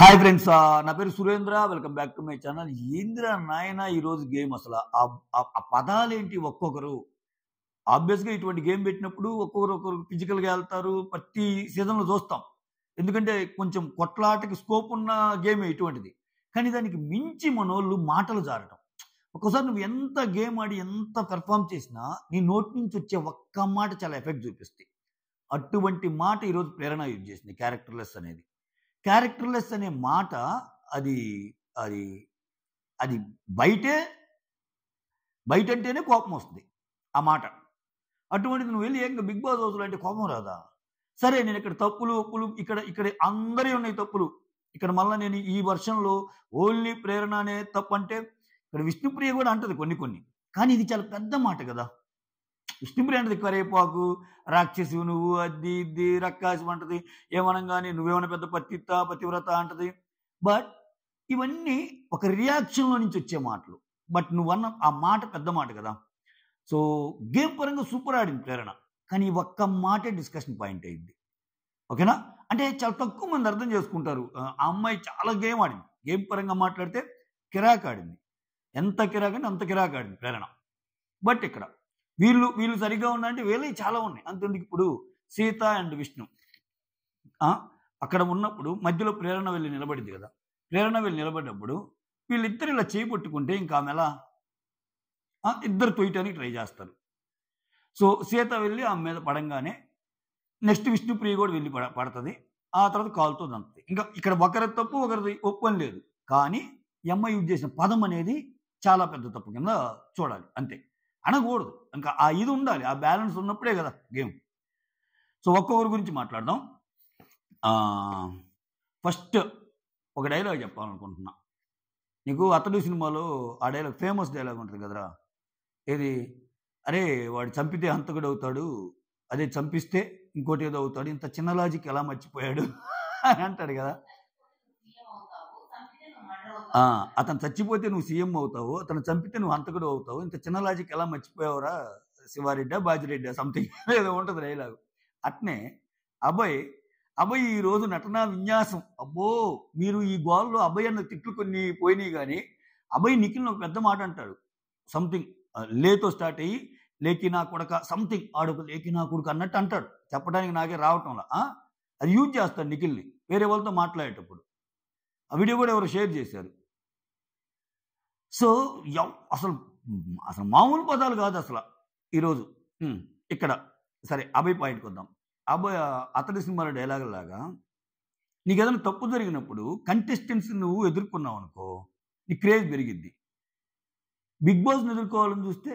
hi friends నా పేరు Surendra welcome back to my channel Indra Nayana ఈరోజు గేమ్ అసలు ఆ పదాలు ఏంటి ఒక్కొక్కరు ఆబ్వియస్గా ఇటువంటి గేమ్ పెట్టినప్పుడు ఒక్కొక్కరు ఒక్కొక్కరు ఫిజికల్గా వెళ్తారు ప్రతి సీజన్లో చూస్తాం ఎందుకంటే కొంచెం కొట్లాటకి స్కోప్ ఉన్న గేమే ఇటువంటిది కానీ దానికి మించి మనోళ్ళు మాటలు జారడం ఒక్కోసారి నువ్వు ఎంత గేమ్ ఆడి ఎంత పెర్ఫామ్ చేసినా నీ నోట్ నుంచి వచ్చే ఒక్క మాట చాలా ఎఫెక్ట్ చూపిస్తాయి అటువంటి మాట ఈరోజు ప్రేరణ యూజ్ చేసింది క్యారెక్టర్లెస్ అనేది క్యారెక్టర్లెస్ అనే మాట అది అది అది బయటే బయట అంటేనే కోపం వస్తుంది ఆ మాట అటువంటిది నువ్వు వెళ్ళి ఏం బిగ్ బాస్ హౌస్లో అంటే కోపం రాదా సరే నేను ఇక్కడ తప్పులు ఒప్పులు ఇక్కడ ఇక్కడ అందరి ఉన్నాయి తప్పులు ఇక్కడ మళ్ళీ నేను ఈ వర్షంలో ఓన్లీ ప్రేరణ అనే తప్పు అంటే ఇక్కడ విష్ణుప్రియ కూడా అంటది కొన్ని కొన్ని కానీ ఇది చాలా పెద్ద మాట కదా ఏంటది కరేపాకు రాక్షసి నువ్వు అది ఇది రక్కాసి అంటది ఏమనగానే నువ్వేమైనా పెద్ద పతిత్త పతివ్రత అంటది బట్ ఇవన్నీ ఒక రియాక్షన్లో నుంచి వచ్చే మాటలు బట్ నువ్వన్న ఆ మాట పెద్ద మాట కదా సో గేమ్ పరంగా సూపర్ ఆడింది ప్రేరణ కానీ ఒక్క మాటే డిస్కషన్ పాయింట్ అయింది ఓకేనా అంటే చాలా తక్కువ మంది అర్థం చేసుకుంటారు ఆ అమ్మాయి చాలా గేమ్ ఆడింది గేమ్ పరంగా మాట్లాడితే కిరాక్ ఆడింది ఎంత కిరాక్ అంటే అంత కిరాక్ ఆడింది ప్రేరణ బట్ ఇక్కడ వీళ్ళు వీళ్ళు సరిగ్గా ఉన్నాయంటే వీళ్ళే చాలా ఉన్నాయి అంతెందుకు ఇప్పుడు సీత అండ్ విష్ణు అక్కడ ఉన్నప్పుడు మధ్యలో ప్రేరణ వెళ్ళి నిలబడింది కదా ప్రేరణ వెళ్ళి నిలబడినప్పుడు వీళ్ళిద్దరు ఇలా చేపట్టుకుంటే ఇంకా ఆమె ఎలా ఇద్దరు తొయ్యటానికి ట్రై చేస్తారు సో సీత వెళ్ళి ఆమె మీద పడంగానే నెక్స్ట్ విష్ణుప్రియ కూడా వెళ్ళి పడ పడుతుంది ఆ తర్వాత కాలుతో దంతుంది ఇంకా ఇక్కడ ఒకరి తప్పు ఒకరిది ఒప్పని లేదు కానీ ఎమ్మ యూజ్ చేసిన పదం అనేది చాలా పెద్ద తప్పు కింద చూడాలి అంతే అనకూడదు ఇంకా ఆ ఇది ఉండాలి ఆ బ్యాలెన్స్ ఉన్నప్పుడే కదా గేమ్ సో ఒక్కొక్కరి గురించి మాట్లాడదాం ఫస్ట్ ఒక డైలాగ్ చెప్పాలనుకుంటున్నా నీకు అతడు సినిమాలో ఆ డైలాగ్ ఫేమస్ డైలాగ్ ఉంటుంది కదరా ఏది అరే వాడు చంపితే హంతకుడు అవుతాడు అదే చంపిస్తే ఇంకోటి ఏదో అవుతాడు ఇంత చిన్న లాజిక్ ఎలా మర్చిపోయాడు అని అంటాడు కదా అతను చచ్చిపోతే నువ్వు సీఎం అవుతావు అతను చంపితే నువ్వు అంతకుడు అవుతావు ఇంత చిన్న లాజిక్ ఎలా మర్చిపోయావురా శివారెడ్డి బాజిరెడ్డి సంథింగ్ ఏదో ఉంటుంది డైలాగు అట్నే అభయ్ అభయ్ ఈ రోజు నటనా విన్యాసం అబ్బో మీరు ఈ గోల్లో అభయ్ అన్న తిట్లు కొన్ని పోయినాయి కానీ అభయ్ నిఖిల్ ఒక పెద్ద మాట అంటాడు సంథింగ్ లేతో స్టార్ట్ అయ్యి లేకి నా కొడక సంథింగ్ ఆడొక లేకి నా కొడుకు అన్నట్టు అంటాడు చెప్పడానికి నాకే రావటంలా అది యూజ్ చేస్తాడు నిఖిల్ని వేరే వాళ్ళతో మాట్లాడేటప్పుడు ఆ వీడియో కూడా ఎవరు షేర్ చేశారు సో అసలు అసలు మామూలు పదాలు కాదు అసలు ఈరోజు ఇక్కడ సరే అభయ్ పాయింట్కి వద్దాం అభయ అతడి సినిమాల డైలాగ్ లాగా నీకు ఏదైనా తప్పు జరిగినప్పుడు కంటెస్టెంట్స్ నువ్వు ఎదుర్కొన్నావు అనుకో నీ క్రేజ్ పెరిగింది బిగ్ బాస్ని ఎదుర్కోవాలని చూస్తే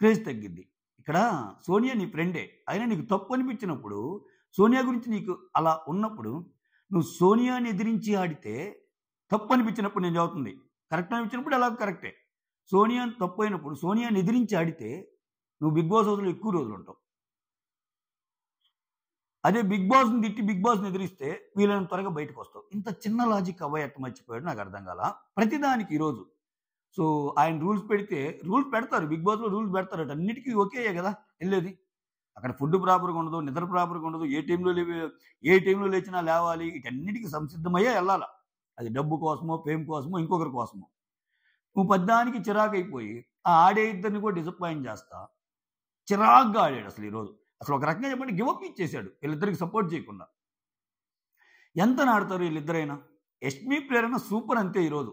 క్రేజ్ తగ్గింది ఇక్కడ సోనియా నీ ఫ్రెండే అయినా నీకు తప్పు అనిపించినప్పుడు సోనియా గురించి నీకు అలా ఉన్నప్పుడు నువ్వు సోనియాని ఎదిరించి ఆడితే తప్పు అనిపించినప్పుడు నేను చదువుతుంది కరెక్ట్ అనిపించినప్పుడు ఎలా కరెక్టే సోనియా తప్పు అయినప్పుడు సోనియాని ఎదిరించి ఆడితే నువ్వు బిగ్ బాస్ రోజులు ఎక్కువ రోజులు ఉంటావు అదే బిగ్ బాస్ని తిట్టి బిగ్ బాస్ ఎదిరిస్తే వీళ్ళని త్వరగా బయటకు వస్తావు ఇంత చిన్న లాజిక్ అవ్వ ఎట్ట మర్చిపోయాడు నాకు అర్థం కాల ప్రతిదానికి ఈరోజు సో ఆయన రూల్స్ పెడితే రూల్స్ పెడతారు బిగ్ బాస్లో రూల్స్ పెడతారు అన్నిటికీ ఓకే కదా వెళ్ళేది అక్కడ ఫుడ్ ప్రాపర్గా ఉండదు నిద్ర ప్రాపర్గా ఉండదు ఏ టైంలో ఏ టైంలో లేచినా లేవాలి వీటన్నిటికీ సంసిద్ధమయ్యే వెళ్ళాలా అది డబ్బు కోసమో ఫేమ్ కోసమో ఇంకొకరి కోసమో నువ్వు చిరాకు అయిపోయి ఆ ఆడే ఇద్దరిని కూడా డిసప్పాయింట్ చేస్తా చిరాగ్గా ఆడాడు అసలు ఈరోజు అసలు ఒక రకంగా చెప్పండి గివప్ ఇచ్చేసాడు వీళ్ళిద్దరికి సపోర్ట్ చేయకుండా ఎంత నాడతారు వీళ్ళిద్దరైనా యష్మి ప్రేరణ సూపర్ అంతే ఈరోజు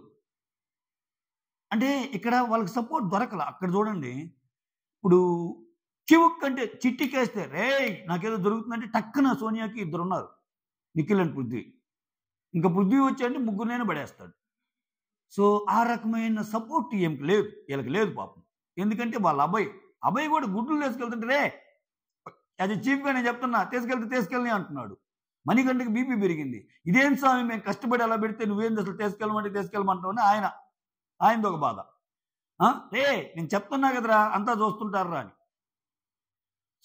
అంటే ఇక్కడ వాళ్ళకి సపోర్ట్ దొరకల అక్కడ చూడండి ఇప్పుడు చివుక్ అంటే చిట్టికేస్తే రే నాకేదో దొరుకుతుందంటే టక్కున సోనియాకి ఇద్దరు ఉన్నారు నిఖిల్ అండ్ పృథ్వీ ఇంకా బుద్ధి వచ్చేయండి ముగ్గురునైనా పడేస్తాడు సో ఆ రకమైన సపోర్ట్ ఏమికి లేదు వీళ్ళకి లేదు పాపం ఎందుకంటే వాళ్ళ అబ్బాయి అబ్బాయి కూడా గుడ్లు తీసుకెళ్తుంటే రే చీఫ్గా నేను చెప్తున్నా తీసుకెళ్తే తీసుకెళ్ళని అంటున్నాడు మణికంటకి బీపీ పెరిగింది ఇదేం స్వామి మేము కష్టపడి అలా పెడితే నువ్వేం అసలు తీసుకెళ్ళమంటే తీసుకెళ్ళమంటావు ఆయన ఆయనది ఒక బాధ రే నేను చెప్తున్నా కదరా అంతా చూస్తుంటారా అని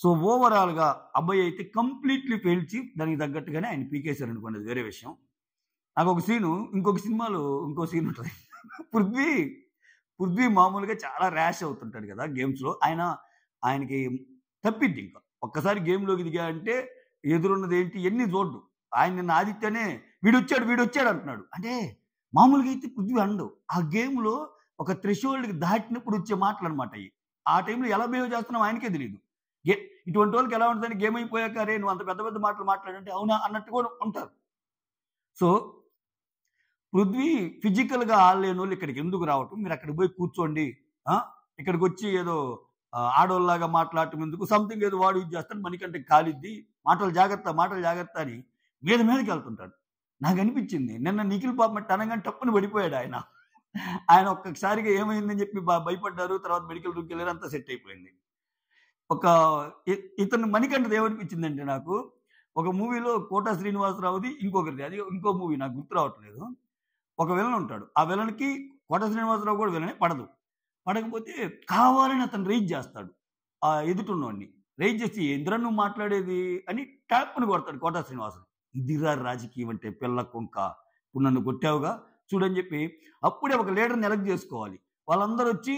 సో ఓవరాల్గా అబ్బాయి అయితే కంప్లీట్లీ పేల్చి దానికి తగ్గట్టుగానే ఆయన పీకేశారు అనుకోండి వేరే విషయం నాకు ఒక సీను ఇంకొక సినిమాలో ఇంకో సీన్ ఉంటుంది పృథ్వీ పృథ్వీ మామూలుగా చాలా ర్యాష్ అవుతుంటాడు కదా గేమ్స్లో ఆయన ఆయనకి తప్పింది ఇంకా ఒక్కసారి గేమ్లోకి దిగా అంటే ఎదురున్నది ఏంటి ఎన్ని చూడ్డు ఆయన నిన్న ఆదిత్యనే వీడొచ్చాడు వీడొచ్చాడు అంటున్నాడు అంటే మామూలుగా అయితే పృథ్వీ అండవు ఆ గేమ్లో ఒక త్రిషోల్డ్కి దాటినప్పుడు వచ్చే మాటలు అనమాట అవి ఆ టైంలో ఎలా బిహేవ్ చేస్తున్నాం ఆయనకే తెలియదు ఇటువంటి వాళ్ళకి ఎలా ఉంటుందని గేమ్ అయిపోయాక రే నువ్వు అంత పెద్ద పెద్ద మాటలు మాట్లాడంటే అవునా అన్నట్టు కూడా ఉంటారు సో పృథ్వీ ఫిజికల్గా ఆడలేని వాళ్ళు ఇక్కడికి ఎందుకు రావటం మీరు అక్కడికి పోయి కూర్చోండి ఇక్కడికి వచ్చి ఏదో ఆడోళ్ళలాగా మాట్లాడటం ఎందుకు సంథింగ్ ఏదో వాడు ఇది చేస్తాడు మనకంటే కాలిద్ది మాటలు జాగ్రత్త మాటలు జాగ్రత్త అని మీద మీదకి వెళ్తుంటాడు నాకు అనిపించింది నిన్న నిఖిల్ పాప అనగానే టప్పుని పడిపోయాడు ఆయన ఆయన ఒక్కసారిగా ఏమైందని చెప్పి భయపడ్డారు తర్వాత మెడికల్ రూమ్కి వెళ్ళారు అంతా సెట్ అయిపోయింది ఒక ఇతను మణికంఠ ఏమనిపించిందంటే నాకు ఒక మూవీలో కోట శ్రీనివాసరావుది ఇంకొకరిది అది ఇంకో మూవీ నాకు గుర్తు రావట్లేదు ఒక విలన్ ఉంటాడు ఆ విలన్కి కోట శ్రీనివాసరావు కూడా విలనే పడదు పడకపోతే కావాలని అతను రేజ్ చేస్తాడు ఆ ఎదుటిన్నోడిని రేజ్ చేసి ఇంద్ర నువ్వు మాట్లాడేది అని ట్యాప్ని కొడతాడు కోట శ్రీనివాసరావు ఇదిరా రాజకీయం అంటే పిల్ల కుంక ఇప్పుడు నన్ను కొట్టావుగా చూడని చెప్పి అప్పుడే ఒక లీడర్ని ఎలక్ట్ చేసుకోవాలి వాళ్ళందరూ వచ్చి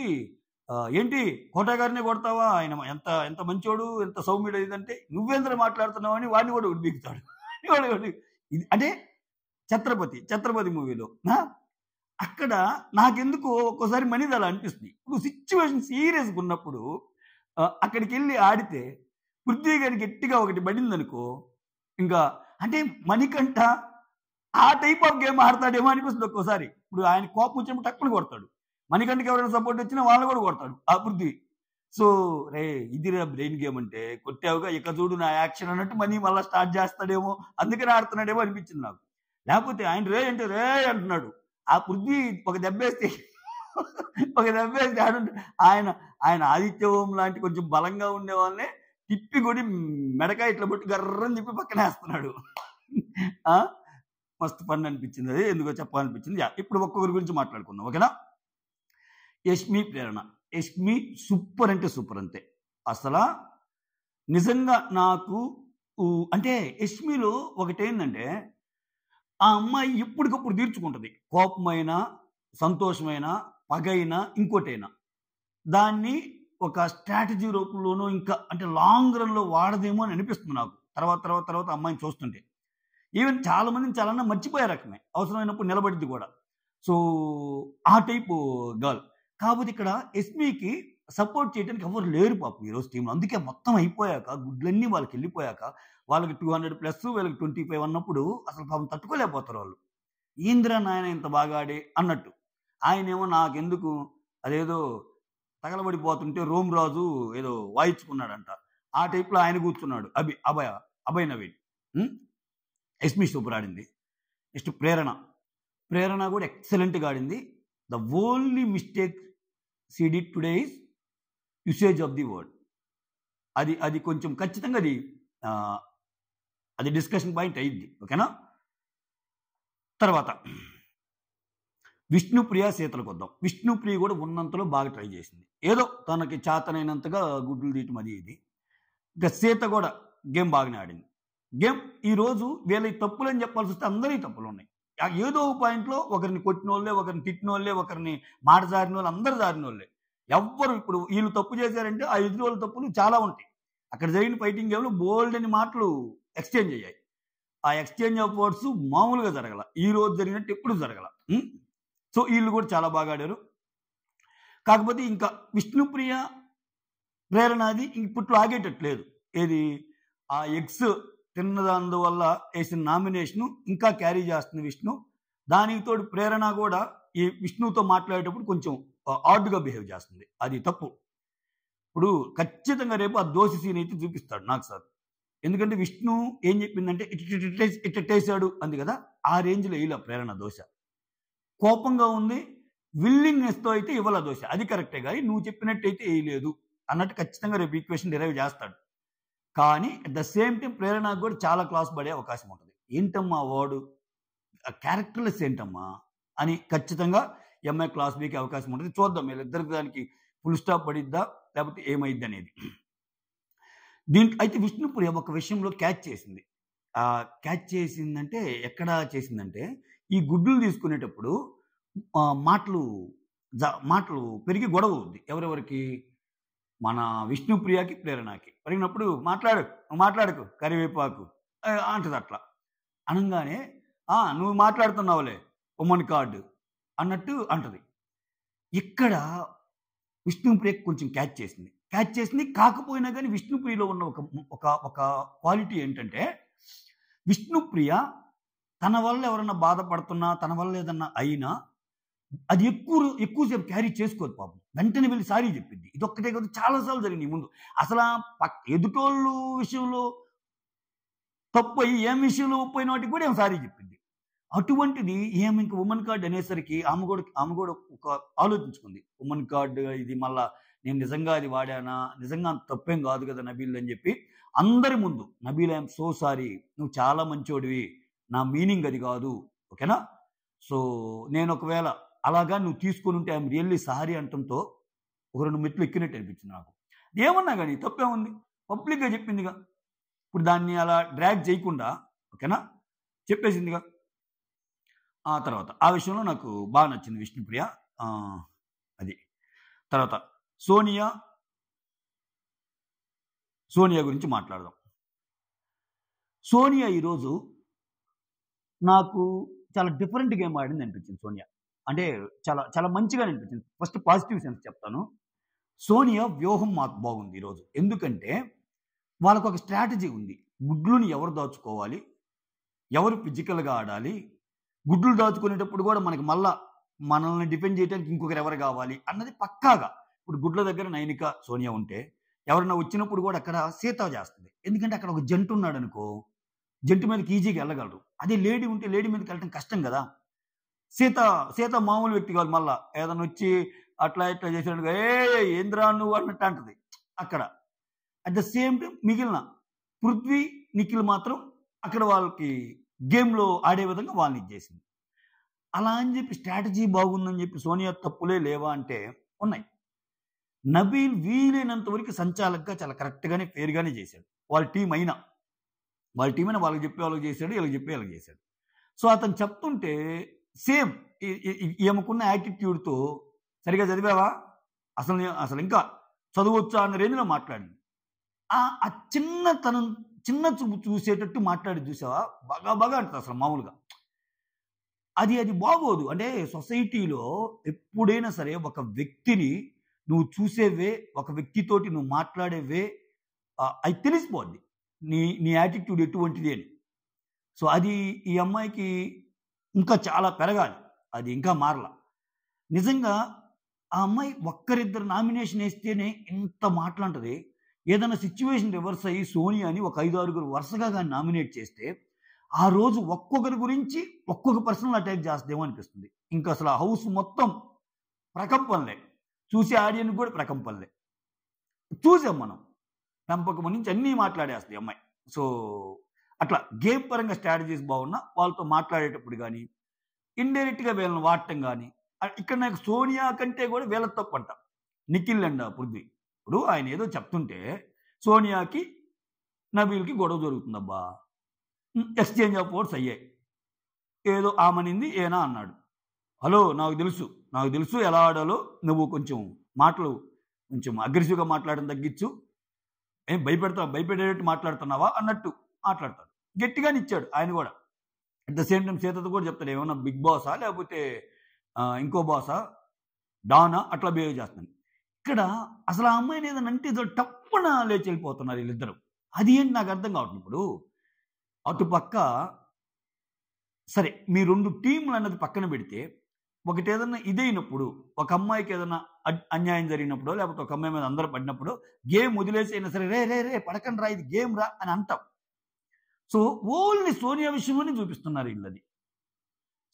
ఏంటి కోట గారిని కొడతావా ఆయన ఎంత ఎంత మంచోడు ఎంత సౌమ్యుడు ఏదంటే నువ్వేంద్ర మాట్లాడుతున్నావు అని వాడిని కూడా ఉడిపిస్తాడు అంటే ఛత్రపతి ఛత్రపతి మూవీలో అక్కడ నాకెందుకు ఒక్కోసారి మనీ అలా అనిపిస్తుంది ఇప్పుడు సిచ్యువేషన్ సీరియస్గా ఉన్నప్పుడు అక్కడికి వెళ్ళి ఆడితే పృథ్వీ గారి గట్టిగా ఒకటి పడిందనుకో ఇంకా అంటే మణికంట ఆ టైప్ ఆఫ్ గేమ్ ఆడతాడేమో అనిపిస్తుంది ఒక్కోసారి ఇప్పుడు ఆయన కోపం వచ్చినప్పుడు టక్కుని కొడతాడు మణికంటకి ఎవరైనా సపోర్ట్ వచ్చినా వాళ్ళు కూడా కొడతాడు ఆ పృథ్వీ సో రే ఇది రా బ్రెయిన్ గేమ్ అంటే కొట్టావుగా ఇక చూడు నా యాక్షన్ అన్నట్టు మనీ మళ్ళీ స్టార్ట్ చేస్తాడేమో అందుకని ఆడుతున్నాడేమో అనిపించింది నాకు లేకపోతే ఆయన రే అంటే రే అంటున్నాడు ఆ పృథ్వీ ఒక దెబ్బేస్తే ఒక దెబ్బేస్తే ఆయన ఆయన ఆదిత్య ఓం లాంటి కొంచెం బలంగా ఉండే వాళ్ళని తిప్పి కొడి మెడకాయ ఇట్లా పుట్టి గర్రం తిప్పి పక్కన వేస్తున్నాడు మస్తు పని అనిపించింది అది ఎందుకో చెప్పాలనిపించింది ఇప్పుడు ఒక్కొక్కరి గురించి మాట్లాడుకుందాం ఓకేనా యష్మి ప్రేరణ యష్మి సూపర్ అంటే సూపర్ అంతే అసలు నిజంగా నాకు అంటే యష్మిలో ఒకటేందంటే ఆ అమ్మాయి ఇప్పటికప్పుడు తీర్చుకుంటుంది కోపమైన సంతోషమైన పగైనా ఇంకోటైనా దాన్ని ఒక స్ట్రాటజీ రూపంలోనూ ఇంకా అంటే లాంగ్ రన్లో వాడదేమో అని అనిపిస్తుంది నాకు తర్వాత తర్వాత తర్వాత అమ్మాయిని చూస్తుంటే ఈవెన్ చాలామందిని చాలా మర్చిపోయే రకమే అవసరమైనప్పుడు నిలబడింది కూడా సో ఆ టైపు గర్ల్ కాబట్టి ఇక్కడ ఎస్మీకి సపోర్ట్ చేయడానికి ఎవరు లేరు పాపం ఈరోజు టీంలో అందుకే మొత్తం అయిపోయాక గుడ్లన్నీ వాళ్ళకి వెళ్ళిపోయాక వాళ్ళకి టూ హండ్రెడ్ ప్లస్ వీళ్ళకి ట్వంటీ ఫైవ్ అన్నప్పుడు అసలు పాపం తట్టుకోలేకపోతారు వాళ్ళు ఈంద్ర నాయన ఇంత బాగా ఆడే అన్నట్టు ఆయనేమో నాకెందుకు అదేదో తగలబడిపోతుంటే రోమ్ రాజు ఏదో వాయించుకున్నాడంట ఆ టైప్లో ఆయన కూర్చున్నాడు అభి అభయ అభయ నవీన్ ఎస్మి సూపర్ ఆడింది నెక్స్ట్ ప్రేరణ ప్రేరణ కూడా ఎక్సలెంట్గా ఆడింది the only mistake she did today is usage of the word అది అది కొంచెం ఖచ్చితంగా అది అది డిస్కషన్ పాయింట్ అయింది ఓకేనా తర్వాత విష్ణుప్రియ సీతలకు వద్దాం విష్ణుప్రియ కూడా ఉన్నంతలో బాగా ట్రై చేసింది ఏదో తనకి చేతనైనంతగా గుడ్లు తీయటం అది ఇది ఇంకా సీత కూడా గేమ్ బాగానే ఆడింది గేమ్ ఈరోజు వీళ్ళ తప్పులు అని చెప్పాల్సి వస్తే అందరికీ తప్పులు ఉన్నాయి ఏదో ఒక పాయింట్లో ఒకరిని కొట్టిన వాళ్ళే ఒకరిని తిట్టిన వాళ్ళే ఒకరిని మాట జారిన వాళ్ళు అందరు జారిన వాళ్ళే ఎవ్వరు ఇప్పుడు వీళ్ళు తప్పు చేశారంటే ఆ ఎదురు వాళ్ళ తప్పులు చాలా ఉంటాయి అక్కడ జరిగిన ఫైటింగ్ గేమ్లో బోల్డ్ అని మాటలు ఎక్స్చేంజ్ అయ్యాయి ఆ ఎక్స్చేంజ్ ఆఫ్ వర్డ్స్ మామూలుగా జరగల ఈ రోజు జరిగినట్టు ఎప్పుడు జరగల సో వీళ్ళు కూడా చాలా బాగా ఆడారు కాకపోతే ఇంకా విష్ణుప్రియ ప్రేరణది ఇప్పట్లో ఆగేటట్టు లేదు ఏది ఆ ఎగ్స్ వల్ల వేసిన నామినేషను ఇంకా క్యారీ చేస్తుంది విష్ణు దానికి తోడు ప్రేరణ కూడా ఈ విష్ణుతో మాట్లాడేటప్పుడు కొంచెం ఆర్డ్గా బిహేవ్ చేస్తుంది అది తప్పు ఇప్పుడు ఖచ్చితంగా రేపు ఆ దోషి సీన్ అయితే చూపిస్తాడు నాకు సార్ ఎందుకంటే విష్ణు ఏం చెప్పిందంటే ఇట్టేసి ఇట్టేసాడు అంది కదా ఆ రేంజ్లో ఇలా ప్రేరణ దోష కోపంగా ఉంది విల్లింగ్నెస్తో అయితే ఇవ్వాల దోష అది కరెక్టే కానీ నువ్వు చెప్పినట్టయితే వేయలేదు అన్నట్టు ఖచ్చితంగా రేపు ఈక్వేషన్ డిరైవ్ చేస్తాడు కానీ అట్ ద సేమ్ టైం ప్రేరణకు కూడా చాలా క్లాస్ పడే అవకాశం ఉంటుంది ఏంటమ్మా వాడు క్యారెక్టర్లెస్ ఏంటమ్మా అని ఖచ్చితంగా ఎంఐ క్లాస్ బీకి అవకాశం ఉంటుంది చూద్దాం వీళ్ళిద్దరికి దానికి ఫుల్ స్టాప్ పడిద్దా లేకపోతే ఏమైద్ది అనేది దీంట్లో అయితే విష్ణుప్రియ ఒక విషయంలో క్యాచ్ చేసింది క్యాచ్ చేసిందంటే ఎక్కడ చేసిందంటే ఈ గుడ్లు తీసుకునేటప్పుడు మాటలు మాటలు పెరిగి గొడవ ఉంది ఎవరెవరికి మన విష్ణుప్రియకి ప్రేరణకి పెరిగినప్పుడు మాట్లాడు మాట్లాడకు కరివేపాకు అంటది అట్లా అనగానే నువ్వు మాట్లాడుతున్నావులే ఉమెన్ కార్డు అన్నట్టు అంటది ఇక్కడ విష్ణుప్రియకి కొంచెం క్యాచ్ చేసింది క్యాచ్ చేసింది కాకపోయినా కానీ విష్ణుప్రియలో ఉన్న ఒక ఒక ఒక క్వాలిటీ ఏంటంటే విష్ణుప్రియ తన వల్ల ఎవరన్నా బాధపడుతున్నా తన వల్ల ఏదన్నా అయినా అది ఎక్కువ ఎక్కువసేపు క్యారీ చేసుకోదు పాపం వెంటనే వెళ్ళి సారీ చెప్పింది ఇది ఒక్కటే కాదు చాలాసార్లు జరిగింది ముందు అసలు ఎదుటోళ్ళు విషయంలో తప్పు అయ్యి ఏం విషయంలో ఒప్పోయిన వాటికి కూడా ఏం సారీ చెప్పింది అటువంటిది ఏమి ఇంకా ఉమెన్ కార్డ్ అనేసరికి ఆమె కూడా ఆమె కూడా ఒక ఆలోచించుకుంది ఉమెన్ కార్డ్ ఇది మళ్ళా నేను నిజంగా అది వాడానా నిజంగా అంత తప్పేం కాదు కదా నబీల్ అని చెప్పి అందరి ముందు నబీల్ ఐఎమ్ సో సారీ నువ్వు చాలా మంచోడివి నా మీనింగ్ అది కాదు ఓకేనా సో నేను ఒకవేళ అలాగా నువ్వు తీసుకుని ఉంటే ఐఎమ్ రియల్లీ సారీ అంటంతో ఒక రెండు మెట్లు ఎక్కినట్టు అనిపించింది నాకు ఏమన్నా కానీ తప్పేముంది పబ్లిక్గా చెప్పిందిగా ఇప్పుడు దాన్ని అలా డ్రాగ్ చేయకుండా ఓకేనా చెప్పేసిందిగా ఆ తర్వాత ఆ విషయంలో నాకు బాగా నచ్చింది విష్ణుప్రియ అది తర్వాత సోనియా సోనియా గురించి మాట్లాడదాం సోనియా ఈరోజు నాకు చాలా డిఫరెంట్ గేమ్ ఆడింది అనిపించింది సోనియా అంటే చాలా చాలా మంచిగా అనిపించింది ఫస్ట్ పాజిటివ్ సెన్స్ చెప్తాను సోనియా వ్యూహం మాకు బాగుంది ఈరోజు ఎందుకంటే వాళ్ళకు ఒక స్ట్రాటజీ ఉంది గుడ్లుని ఎవరు దాచుకోవాలి ఎవరు ఫిజికల్గా ఆడాలి గుడ్లు దాచుకునేటప్పుడు కూడా మనకి మళ్ళా మనల్ని డిపెండ్ చేయడానికి ఇంకొకరు ఎవరు కావాలి అన్నది పక్కాగా ఇప్పుడు గుడ్ల దగ్గర నైనిక సోనియా ఉంటే ఎవరన్నా వచ్చినప్పుడు కూడా అక్కడ సీత చేస్తుంది ఎందుకంటే అక్కడ ఒక జంటు ఉన్నాడు అనుకో జంటు మీదకి ఈజీగా వెళ్ళగలరు అదే లేడీ ఉంటే లేడీ మీదకి వెళ్ళటం కష్టం కదా సీత సీత మామూలు వ్యక్తి కాదు మళ్ళా ఏదైనా వచ్చి అట్లా ఇట్లా చేసాడు ఏ ఏంద్రా నువ్వు అన్నట్టు అంటది అక్కడ అట్ ద సేమ్ టైం మిగిలిన పృథ్వీ నిఖిల్ మాత్రం అక్కడ వాళ్ళకి గేమ్లో ఆడే విధంగా వాళ్ళని ఇచ్చేసింది అలా అని చెప్పి స్ట్రాటజీ బాగుందని చెప్పి సోనియా తప్పులే లేవా అంటే ఉన్నాయి నబీల్ వీలైనంత వరకు సంచాలకుగా చాలా కరెక్ట్గానే ఫేర్గానే చేశాడు వాళ్ళ టీం అయినా వాళ్ళ టీం అయినా వాళ్ళకి చెప్పే వాళ్ళకి చేశాడు వీళ్ళకి చెప్పే వాళ్ళకి చేశాడు సో అతను చెప్తుంటే సేమ్ ఏమకున్న యాటిట్యూడ్తో సరిగా చదివావా అసలు అసలు ఇంకా చదవచ్చా అన్న రేంజ్లో మాట్లాడింది ఆ చిన్న తనం చిన్న చూపు చూసేటట్టు మాట్లాడి చూసావా బాగా బాగా అంటుంది అసలు మామూలుగా అది అది బాగోదు అంటే సొసైటీలో ఎప్పుడైనా సరే ఒక వ్యక్తిని నువ్వు చూసేవే ఒక వ్యక్తితోటి నువ్వు మాట్లాడేవే అది తెలిసిపోద్ది నీ నీ యాటిట్యూడ్ ఎటువంటిది అని సో అది ఈ అమ్మాయికి ఇంకా చాలా పెరగాలి అది ఇంకా మారల నిజంగా ఆ అమ్మాయి ఒక్కరిద్దరు నామినేషన్ వేస్తేనే ఇంత మాట్లాడుతుంది ఏదైనా సిచ్యువేషన్ రివర్స్ అయ్యి సోనియా అని ఒక ఐదు ఆరుగురు వరుసగా కానీ నామినేట్ చేస్తే ఆ రోజు ఒక్కొక్కరి గురించి ఒక్కొక్క పర్సనల్ అటాక్ చేస్తుందేమో అనిపిస్తుంది ఇంకా అసలు ఆ హౌస్ మొత్తం ప్రకంపనలే చూసే ఆడియన్ కూడా ప్రకంపల్లే చూసాం మనం పెంపకం నుంచి అన్నీ మాట్లాడేస్తుంది అమ్మాయి సో అట్లా గేమ్ పరంగా స్ట్రాటజీస్ బాగున్నా వాళ్ళతో మాట్లాడేటప్పుడు కానీ ఇండైరెక్ట్గా వీళ్ళని వాడటం కానీ ఇక్కడ నాకు సోనియా కంటే కూడా వీళ్ళ తప్పు అంట నిఖిల్ అండ పృథ్వీ ఇప్పుడు ఆయన ఏదో చెప్తుంటే సోనియాకి నబీల్కి గొడవ జరుగుతుందబ్బా ఎక్స్చేంజ్ ఆఫ్ ఓట్స్ అయ్యాయి ఏదో ఆమనింది ఏనా అన్నాడు హలో నాకు తెలుసు నాకు తెలుసు ఎలా ఆడాలో నువ్వు కొంచెం మాటలు కొంచెం అగ్రెసివ్గా మాట్లాడడం తగ్గించు ఏం భయపెడతావు భయపెట్టేటట్టు మాట్లాడుతున్నావా అన్నట్టు మాట్లాడతాడు గట్టిగానే ఇచ్చాడు ఆయన కూడా అట్ ద సేమ్ టైం సీతత కూడా చెప్తాడు ఏమన్నా బిగ్ బాసా లేకపోతే ఇంకో బాసా డానా అట్లా బిహేవ్ చేస్తాను ఇక్కడ అసలు ఆ అమ్మాయిని ఏదైనా అంటే ఇదో టప్పున లేచి వెళ్ళిపోతున్నారు వీళ్ళిద్దరు అది ఏంటి నాకు అర్థం కావట్లేదు ఇప్పుడు అటుపక్క సరే మీ రెండు టీంలు అన్నది పక్కన పెడితే ఒకటి ఏదన్నా ఇదైనప్పుడు ఒక అమ్మాయికి ఏదన్నా అన్యాయం జరిగినప్పుడు లేకపోతే ఒక అమ్మాయి మీద అందరూ పడినప్పుడు గేమ్ వదిలేసి అయినా సరే రే రే రే పడకండి రా ఇది గేమ్ రా అని అంటాం సో ఓన్లీ సోనియా విషయంలోనే చూపిస్తున్నారు వీళ్ళది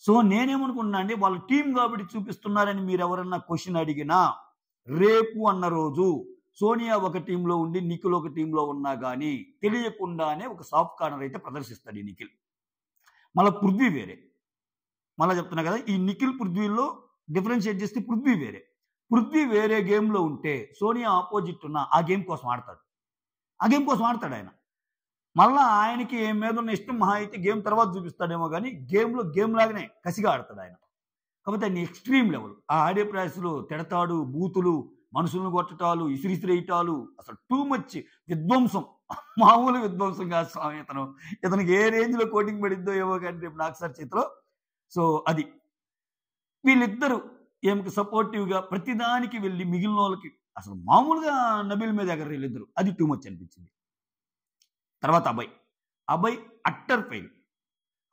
సో నేనేమనుకుంటున్నా అండి వాళ్ళ టీం కాబట్టి చూపిస్తున్నారని మీరు ఎవరన్నా క్వశ్చన్ అడిగినా రేపు అన్న రోజు సోనియా ఒక టీంలో ఉండి నిఖిల్ ఒక టీంలో ఉన్నా కానీ తెలియకుండానే ఒక సాఫ్ట్ కార్నర్ అయితే ప్రదర్శిస్తాడు ఈ నిఖిల్ మళ్ళీ పృథ్వీ వేరే మళ్ళీ చెప్తున్నా కదా ఈ నిఖిల్ పృథ్వీల్లో డిఫరెన్షియేట్ చేస్తే పృథ్వీ వేరే పృథ్వీ వేరే గేమ్లో ఉంటే సోనియా ఆపోజిట్ ఉన్న ఆ గేమ్ కోసం ఆడతాడు ఆ గేమ్ కోసం ఆడతాడు ఆయన మళ్ళా ఆయనకి ఏం మీద ఉన్న ఇష్టం మహా అయితే గేమ్ తర్వాత చూపిస్తాడేమో కానీ గేమ్లో గేమ్ లాగానే కసిగా ఆడతాడు ఆయన కాకపోతే ఆయన ఎక్స్ట్రీమ్ లెవెల్ ఆ ఆడే ప్రయాసులు తిడతాడు బూతులు మనుషులను కొట్టటాలు ఇసిరిసిరేయటాలు అసలు టూ మచ్ విధ్వంసం మామూలు విధ్వంసం కాదు స్వామి ఇతను ఇతనికి ఏ రేంజ్లో కోటింగ్ పడిద్దో ఏమో కానీ రేపు నాకు సార్ చేతిలో సో అది వీళ్ళిద్దరూ ఈమెకి సపోర్టివ్గా ప్రతిదానికి వెళ్ళి మిగిలిన వాళ్ళకి అసలు మామూలుగా నబీల మీద ఎగర వీళ్ళిద్దరు అది టూ మచ్ అనిపించింది తర్వాత అబ్బాయి అబ్బాయి అట్టర్ ఫెయిల్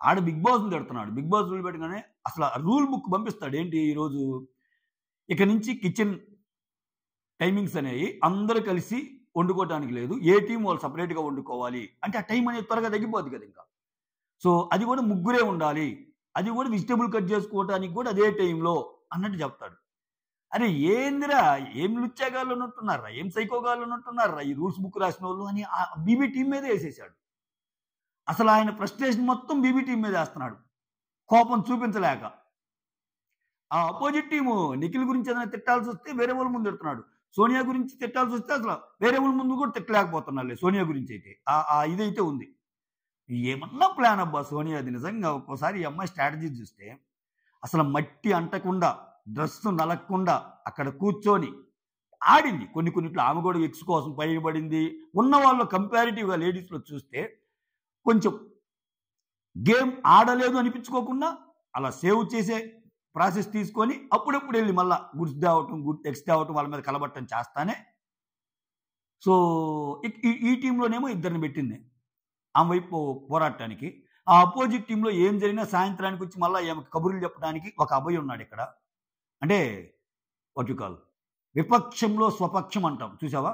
ఆడ బిగ్ బాస్ తిడుతున్నాడు బిగ్ బాస్ రూల్ పెట్టగానే అసలు రూల్ బుక్ పంపిస్తాడు ఏంటి ఈరోజు ఇక నుంచి కిచెన్ టైమింగ్స్ అనేవి అందరూ కలిసి వండుకోవటానికి లేదు ఏ టీం వాళ్ళు సపరేట్గా వండుకోవాలి అంటే ఆ టైం అనేది త్వరగా తగ్గిపోద్ది కదా ఇంకా సో అది కూడా ముగ్గురే ఉండాలి అది కూడా వెజిటబుల్ కట్ చేసుకోవటానికి కూడా అదే టైంలో అన్నట్టు చెప్తాడు అరే ఏందిరా ఏం లుచ్చాగాళ్ళు ఉన్నట్టున్నారా ఏం సైకోగాళ్ళు ఉన్నట్టున్నారా ఈ రూల్స్ బుక్ రాసిన వాళ్ళు అని బీబీ టీం మీద వేసేసాడు అసలు ఆయన ఫ్రస్ట్రేషన్ మొత్తం బీబీ టీం మీద వేస్తున్నాడు కోపం చూపించలేక ఆ అపోజిట్ టీము నిఖిల్ గురించి ఏదైనా తిట్టాల్సి వస్తే వేరే వాళ్ళ ముందు తిడుతున్నాడు సోనియా గురించి తిట్టాల్సి వస్తే అసలు వేరే వాళ్ళ ముందు కూడా తిట్టలేకపోతున్నారు సోనియా గురించి అయితే ఆ ఇదైతే ఉంది ఏమన్నా ప్లాన్ అబ్బా సోనియా అది నిజంగా ఒక్కోసారి ఈ అమ్మాయి స్ట్రాటజీ చూస్తే అసలు మట్టి అంటకుండా డ్రెస్ నలగకుండా అక్కడ కూర్చొని ఆడింది కొన్ని కొన్నిట్లో ఆమె కూడా ఎక్స్ కోసం పైబడింది ఉన్న వాళ్ళు కంపారిటివ్గా లేడీస్లో చూస్తే కొంచెం గేమ్ ఆడలేదు అనిపించుకోకుండా అలా సేవ్ చేసే ప్రాసెస్ తీసుకొని అప్పుడప్పుడు వెళ్ళి మళ్ళీ గుడ్స్ తేవటం గుడ్ ఎక్స్ తేవటం వాళ్ళ మీద కలబట్టం చేస్తానే సో ఈ టీంలోనేమో ఇద్దరిని పెట్టింది ఆమె వైపు పోరాటానికి ఆ అపోజిట్ టీంలో ఏం జరిగినా సాయంత్రానికి వచ్చి మళ్ళీ ఆమె కబుర్లు చెప్పడానికి ఒక అభయ ఉన్నాడు ఇక్కడ అంటే వాట్ కాల్ విపక్షంలో స్వపక్షం అంటాం చూసావా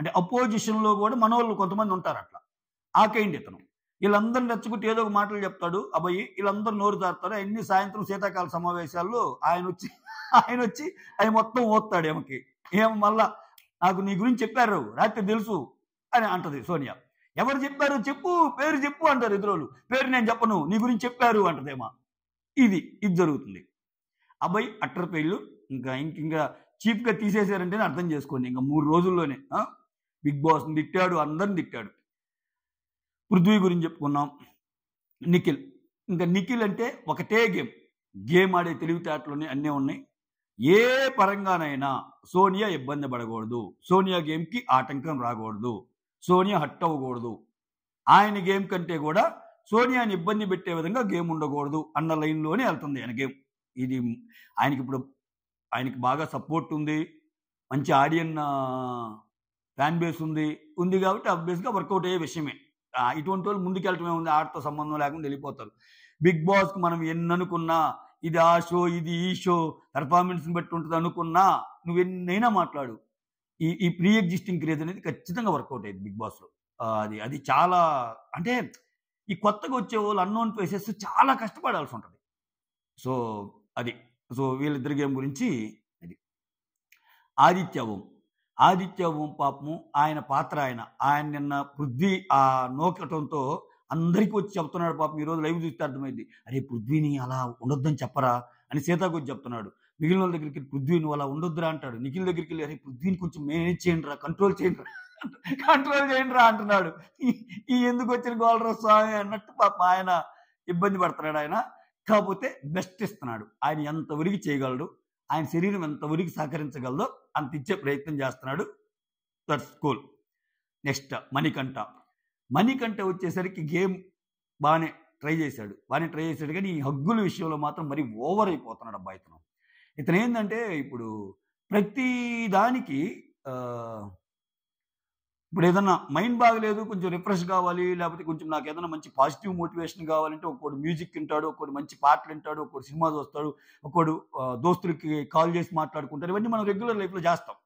అంటే అపోజిషన్లో కూడా మనోళ్ళు కొంతమంది ఉంటారు అట్లా ఆకేయండి ఇతను వీళ్ళందరిని రెచ్చగొట్టి ఏదో ఒక మాటలు చెప్తాడు అబ్బాయి వీళ్ళందరూ నోరు జారుతారు అన్ని సాయంత్రం శీతాకాల సమావేశాల్లో ఆయన వచ్చి ఆయన వచ్చి ఆయన మొత్తం ఓస్తాడు ఏమకి ఏం మళ్ళా నాకు నీ గురించి చెప్పారు రాత్రి తెలుసు అని అంటది సోనియా ఎవరు చెప్పారు చెప్పు పేరు చెప్పు అంటారు ఎదురోళ్ళు పేరు నేను చెప్పను నీ గురించి చెప్పారు అంటదేమా ఇది ఇది జరుగుతుంది అబ్బాయి అట్టర్ పేర్లు ఇంకా ఇంకా చీప్గా తీసేశారంటే అర్థం చేసుకోండి ఇంకా మూడు రోజుల్లోనే బిగ్ బాస్ని తిట్టాడు అందరిని తిట్టాడు పృథ్వీ గురించి చెప్పుకున్నాం నిఖిల్ ఇంకా నిఖిల్ అంటే ఒకటే గేమ్ గేమ్ ఆడే తెలివితేటలోనే అన్నీ ఉన్నాయి ఏ పరంగానైనా సోనియా ఇబ్బంది పడకూడదు సోనియా గేమ్కి ఆటంకం రాకూడదు సోనియా హట్ అవ్వకూడదు ఆయన గేమ్ కంటే కూడా సోనియాని ఇబ్బంది పెట్టే విధంగా గేమ్ ఉండకూడదు అన్న లైన్లోనే వెళ్తుంది ఆయన గేమ్ ఇది ఆయనకి ఇప్పుడు ఆయనకి బాగా సపోర్ట్ ఉంది మంచి ఆడియన్ ఫ్యాన్ బేస్ ఉంది ఉంది కాబట్టి అబ్బేస్గా వర్కౌట్ అయ్యే విషయమే ఇటువంటి వాళ్ళు ముందుకెళ్ళటమే ఉంది ఆటతో సంబంధం లేకుండా వెళ్ళిపోతారు బిగ్ బాస్కి మనం ఎన్ని అనుకున్నా ఇది ఆ షో ఇది ఈ షో పెర్ఫార్మెన్స్ని బట్టి ఉంటుంది అనుకున్నా నువ్వు ఎన్నైనా మాట్లాడు ఈ ఈ ప్రీ ఎగ్జిస్టింగ్ క్రేజ్ అనేది ఖచ్చితంగా వర్కౌట్ అయ్యింది బిగ్ బాస్లో అది అది చాలా అంటే ఈ కొత్తగా వచ్చే వాళ్ళు అన్నోన్ ప్లేసెస్ చాలా కష్టపడాల్సి ఉంటుంది సో అది సో వీళ్ళిద్దరి గేమ్ గురించి అది ఆదిత్య ఓం ఆదిత్య ఓం పాపము ఆయన పాత్ర ఆయన ఆయన నిన్న పృథ్వీ ఆ నోకటంతో అందరికీ వచ్చి చెప్తున్నాడు పాపం ఈరోజు లైవ్ చూస్తే అర్థమైంది అరే పృథ్వీని అలా ఉండొద్దని చెప్పరా అని సీతాకొచ్చి చెప్తున్నాడు మిగిలిన వాళ్ళ దగ్గరికి పృథ్వీ నువ్వు అలా ఉండొద్దురా అంటాడు నిఖిల్ దగ్గరికి వెళ్ళి అరే పృథ్వీని కొంచెం మేనేజ్ చేయండి రా కంట్రోల్ చేయండి రా కంట్రోల్ చేయండి రా అంటున్నాడు ఈ ఎందుకు వచ్చిన గోల్రా స్వామి అన్నట్టు పాప ఆయన ఇబ్బంది పడుతున్నాడు ఆయన కాకపోతే బెస్ట్ ఇస్తున్నాడు ఆయన ఎంత ఉరికి చేయగలడు ఆయన శరీరం ఎంత ఉరికి సహకరించగలదో అంత ఇచ్చే ప్రయత్నం చేస్తున్నాడు that's cool next Manikanta Manikanta వచ్చేసరికి గేమ్ బాగానే ట్రై చేశాడు బాగానే ట్రై చేశాడు కానీ ఈ హగ్గుల విషయంలో మాత్రం మరి ఓవర్ అయిపోతున్నాడు అబ్బాయితనం ఇతను ఏంటంటే ఇప్పుడు ప్రతి దానికి ఇప్పుడు ఏదన్నా మైండ్ బాగలేదు కొంచెం రిఫ్రెష్ కావాలి లేకపోతే కొంచెం నాకు ఏదైనా మంచి పాజిటివ్ మోటివేషన్ కావాలంటే ఒకడు మ్యూజిక్ వింటాడు ఒకడు మంచి పాటలు వింటాడు ఒకడు సినిమా చూస్తాడు ఒక్కోడు దోస్తులకి కాల్ చేసి మాట్లాడుకుంటారు ఇవన్నీ మనం రెగ్యులర్ లైఫ్లో చేస్తాం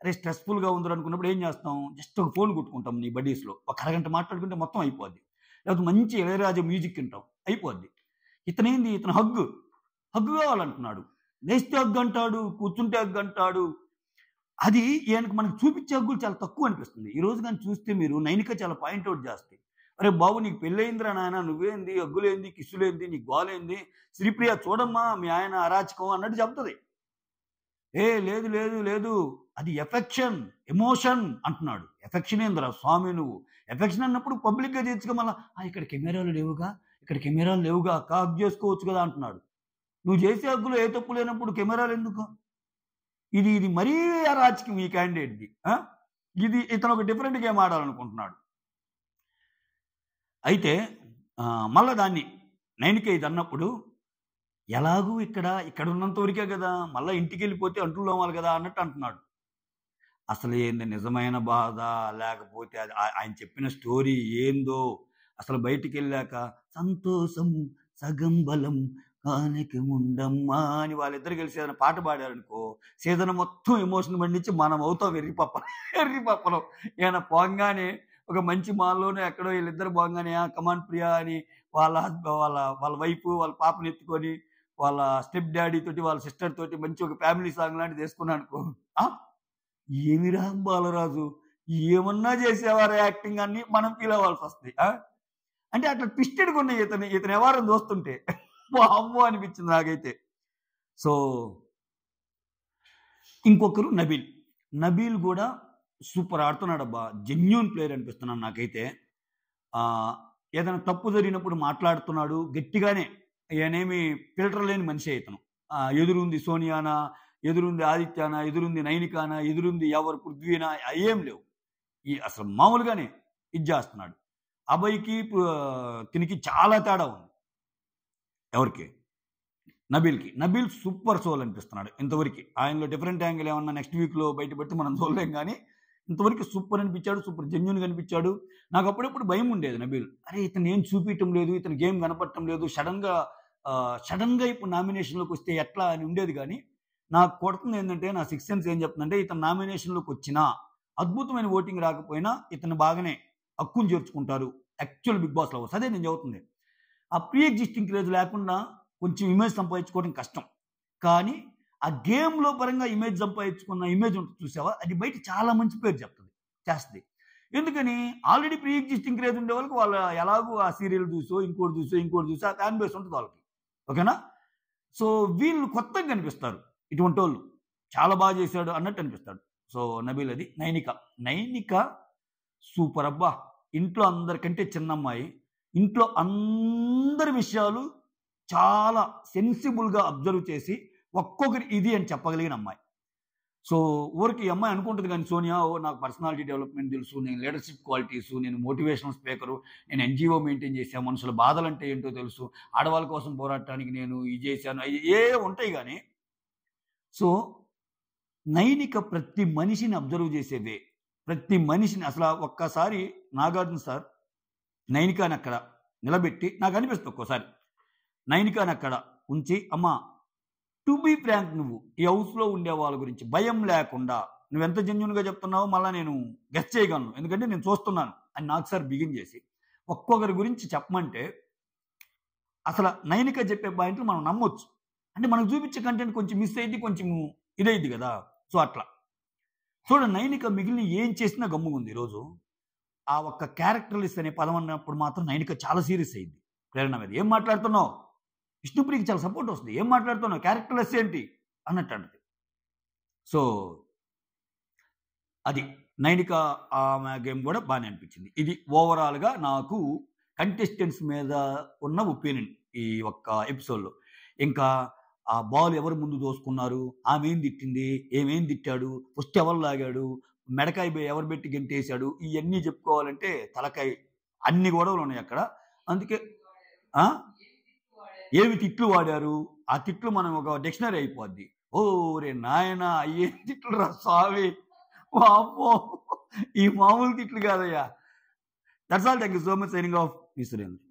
అరే స్ట్రెస్ఫుల్గా ఉందరు అనుకున్నప్పుడు ఏం చేస్తాం జస్ట్ ఒక ఫోన్ కుట్టుకుంటాం నీ బడీస్లో ఒక అరగంట మాట్లాడుకుంటే మొత్తం అయిపోద్ది లేకపోతే మంచి ఇళయరాజా మ్యూజిక్ వింటాం అయిపోద్ది ఇతనేంది ఇతను హగ్గు హగ్గు కావాలంటున్నాడు లేస్తే అగ్గంటాడు కూర్చుంటే అగ్గంటాడు అది ఈయనకు మనకు చూపించే కూడా చాలా తక్కువ అనిపిస్తుంది ఈ రోజు కానీ చూస్తే మీరు నైనిక చాలా పాయింట్అవుట్ చేస్తాయి అరే బాబు నీకు పెళ్ళయిందిరా నాయన నువ్వేంది అగ్గులేంది కిస్సులేంది నీ గోలేంది శ్రీప్రియ చూడమ్మా మీ ఆయన అరాచకం అన్నట్టు చెప్తుంది ఏ లేదు లేదు లేదు అది ఎఫెక్షన్ ఎమోషన్ అంటున్నాడు ఎఫెక్షన్ ఏందిరా స్వామి నువ్వు ఎఫెక్షన్ అన్నప్పుడు పబ్లిక్గా చేర్చుకో మళ్ళీ ఇక్కడ కెమెరాలు లేవుగా ఇక్కడ కెమెరాలు లేవుగా కాక్ చేసుకోవచ్చు కదా అంటున్నాడు నువ్వు చేసే హక్కులు ఏ తప్పు లేనప్పుడు కెమెరాలు ఎందుకు ఇది ఇది మరీ అరాచకం ఈ క్యాండిడేట్ది ఇది ఇతను ఒక డిఫరెంట్ గేమ్ ఆడాలనుకుంటున్నాడు అయితే మళ్ళా దాన్ని నైన్కే ఇది అన్నప్పుడు ఎలాగూ ఇక్కడ ఇక్కడ ఉన్నంత వరకే కదా మళ్ళీ ఇంటికి వెళ్ళిపోతే అవ్వాలి కదా అన్నట్టు అంటున్నాడు అసలు ఏంది నిజమైన బాధ లేకపోతే అది ఆయన చెప్పిన స్టోరీ ఏందో అసలు బయటికి వెళ్ళాక సంతోషం సగం బలం ఆనకి ఉండమ్మా అని వాళ్ళిద్దరు కలిసి ఏదైనా పాట పాడారనుకో సీజన్ మొత్తం ఎమోషన్ పండించి మనం అవుతాం ఎర్రి పప్ప ఎర్రి పప్పలం ఏమైనా పోగానే ఒక మంచి మాల్లోనే ఎక్కడో వీళ్ళిద్దరు ఆ కమాన్ ప్రియా అని వాళ్ళ వాళ్ళ వాళ్ళ వైఫ్ వాళ్ళ పాపని ఎత్తుకొని వాళ్ళ స్టెప్ డాడీ తోటి వాళ్ళ సిస్టర్ తోటి మంచి ఒక ఫ్యామిలీ సాంగ్ లాంటిది వేసుకున్నాను అనుకో రామ్ బాలరాజు ఏమన్నా చేసేవారు యాక్టింగ్ అన్ని మనం ఫీల్ అవ్వాల్సి వస్తుంది అంటే అట్లా ట్విస్టెడ్గా ఉన్నాయి ఇతను ఇతను ఎవరని చూస్తుంటే అమ్మో అనిపించింది నాకైతే సో ఇంకొకరు నబీల్ నబీల్ కూడా సూపర్ ఆడుతున్నాడు అబ్బా జెన్యున్ ప్లేయర్ అనిపిస్తున్నాను నాకైతే ఏదైనా తప్పు జరిగినప్పుడు మాట్లాడుతున్నాడు గట్టిగానే ఈయనేమి ఫిల్టర్ లేని మనిషి ఇతను ఎదురుంది సోనియానా ఎదురుంది ఆదిత్యానా ఎదురుంది నైనికానా ఎదురుంది ఎవరు పృథ్వీనా అయ్యేం లేవు ఈ అసలు మామూలుగానే ఇది చేస్తున్నాడు అభయ్కి తినికి చాలా తేడా ఉంది ఎవరికి నబీల్కి నబీల్ సూపర్ సోల్ అనిపిస్తున్నాడు ఇంతవరకు ఆయనలో డిఫరెంట్ యాంగిల్ ఏమన్నా నెక్స్ట్ వీక్లో బయటపెట్టి మనం చూడలేం కానీ ఇంతవరకు సూపర్ అనిపించాడు సూపర్ జెన్యున్ కనిపించాడు నాకు అప్పుడప్పుడు భయం ఉండేది నబీల్ అరే ఇతను ఏం చూపించడం లేదు ఇతను గేమ్ కనపడటం లేదు సడన్గా సడన్గా ఇప్పుడు నామినేషన్లోకి వస్తే ఎట్లా అని ఉండేది కానీ నాకు కొడుతుంది ఏంటంటే నా సిక్స్ సెన్స్ ఏం చెప్తుందంటే ఇతను నామినేషన్లోకి వచ్చినా అద్భుతమైన ఓటింగ్ రాకపోయినా ఇతను బాగానే హక్కును చేర్చుకుంటారు యాక్చువల్ బిగ్ బాస్లో అదే నేను చదువుతుంది ఆ ప్రీ ఎగ్జిస్టింగ్ క్రేజ్ లేకుండా కొంచెం ఇమేజ్ సంపాదించుకోవడం కష్టం కానీ ఆ గేమ్లో పరంగా ఇమేజ్ సంపాదించుకున్న ఇమేజ్ ఉంటుంది చూసావా అది బయట చాలా మంచి పేరు చెప్తుంది చేస్తుంది ఎందుకని ఆల్రెడీ ప్రీ ఎగ్జిస్టింగ్ క్రేజ్ ఉండే వాళ్ళకి వాళ్ళు ఎలాగో ఆ సీరియల్ చూసో ఇంకోటి చూసో ఇంకోటి చూసో ఆ ఫ్యాన్ బేస్ ఉంటుంది వాళ్ళకి ఓకేనా సో వీళ్ళు కొత్తగా కనిపిస్తారు ఇటువంటి వాళ్ళు చాలా బాగా చేశాడు అన్నట్టు అనిపిస్తాడు సో నబీల్ అది నైనిక నైనిక సూపర్ అబ్బా ఇంట్లో అందరికంటే చిన్న అమ్మాయి ఇంట్లో అందరి విషయాలు చాలా సెన్సిబుల్గా అబ్జర్వ్ చేసి ఒక్కొక్కరి ఇది అని చెప్పగలిగిన అమ్మాయి సో ఊరికి ఈ అమ్మాయి అనుకుంటుంది కానీ సోనియా ఓ నాకు పర్సనాలిటీ డెవలప్మెంట్ తెలుసు నేను లీడర్షిప్ క్వాలిటీసు నేను మోటివేషనల్ స్పీకరు నేను ఎన్జిఓ మెయింటైన్ చేశాను మనుషుల బాధలు అంటే ఏంటో తెలుసు ఆడవాళ్ళ కోసం పోరాటానికి నేను ఇది చేశాను అవి ఏ ఉంటాయి కానీ సో నైనిక ప్రతి మనిషిని అబ్జర్వ్ చేసే ప్రతి మనిషిని అసలు ఒక్కసారి నాగార్జున సార్ నైనికాని అక్కడ నిలబెట్టి నాకు అనిపిస్తుంది ఒక్కోసారి నైనికాని అక్కడ ఉంచి అమ్మ టు బీ ఫ్రాంక్ నువ్వు ఈ హౌస్లో ఉండే వాళ్ళ గురించి భయం లేకుండా నువ్వు ఎంత జెన్యున్గా చెప్తున్నావో మళ్ళీ నేను గెస్ చేయగలను ఎందుకంటే నేను చూస్తున్నాను అని నాకు సార్ బిగిన్ చేసి ఒక్కొక్కరి గురించి చెప్పమంటే అసలు నైనిక చెప్పే పాయింట్లు మనం నమ్మొచ్చు అంటే మనకు చూపించే కంటెంట్ కొంచెం మిస్ అయింది కొంచెం ఇదైంది కదా సో అట్లా చూడండి నైనిక మిగిలిన ఏం చేసినా గమ్ముగుంది ఈరోజు ఆ ఒక్క క్యారెక్టర్లిస్ట్ అనే పదం అన్నప్పుడు మాత్రం నైనిక చాలా సీరియస్ అయింది ప్రేరణ మీద ఏం మాట్లాడుతున్నావు విష్ణుప్రియకి చాలా సపోర్ట్ వస్తుంది ఏం మాట్లాడుతున్నావు క్యారెక్టర్లెస్ ఏంటి అన్నట్టు అన్నది సో అది నైనిక ఆమె గేమ్ కూడా బాగానే అనిపించింది ఇది ఓవరాల్గా నాకు కంటెస్టెంట్స్ మీద ఉన్న ఒపీనియన్ ఈ ఒక్క ఎపిసోడ్లో ఇంకా ఆ బాల్ ఎవరు ముందు దోసుకున్నారు ఆమె ఏం తిట్టింది ఏమేం తిట్టాడు ఫస్ట్ ఎవరు లాగాడు మెడకాయ ఎవరు పెట్టి గెంటేశాడు ఇవన్నీ చెప్పుకోవాలంటే తలకాయ అన్ని గొడవలు ఉన్నాయి అక్కడ అందుకే ఏవి తిట్లు వాడారు ఆ తిట్లు మనం ఒక డిక్షనరీ అయిపోద్ది ఓరే నాయన అయ్యే తిట్లు రా స్వామి వాపో ఈ మామూలు తిట్లు కాదయ్యా that's all thank you so much signing off me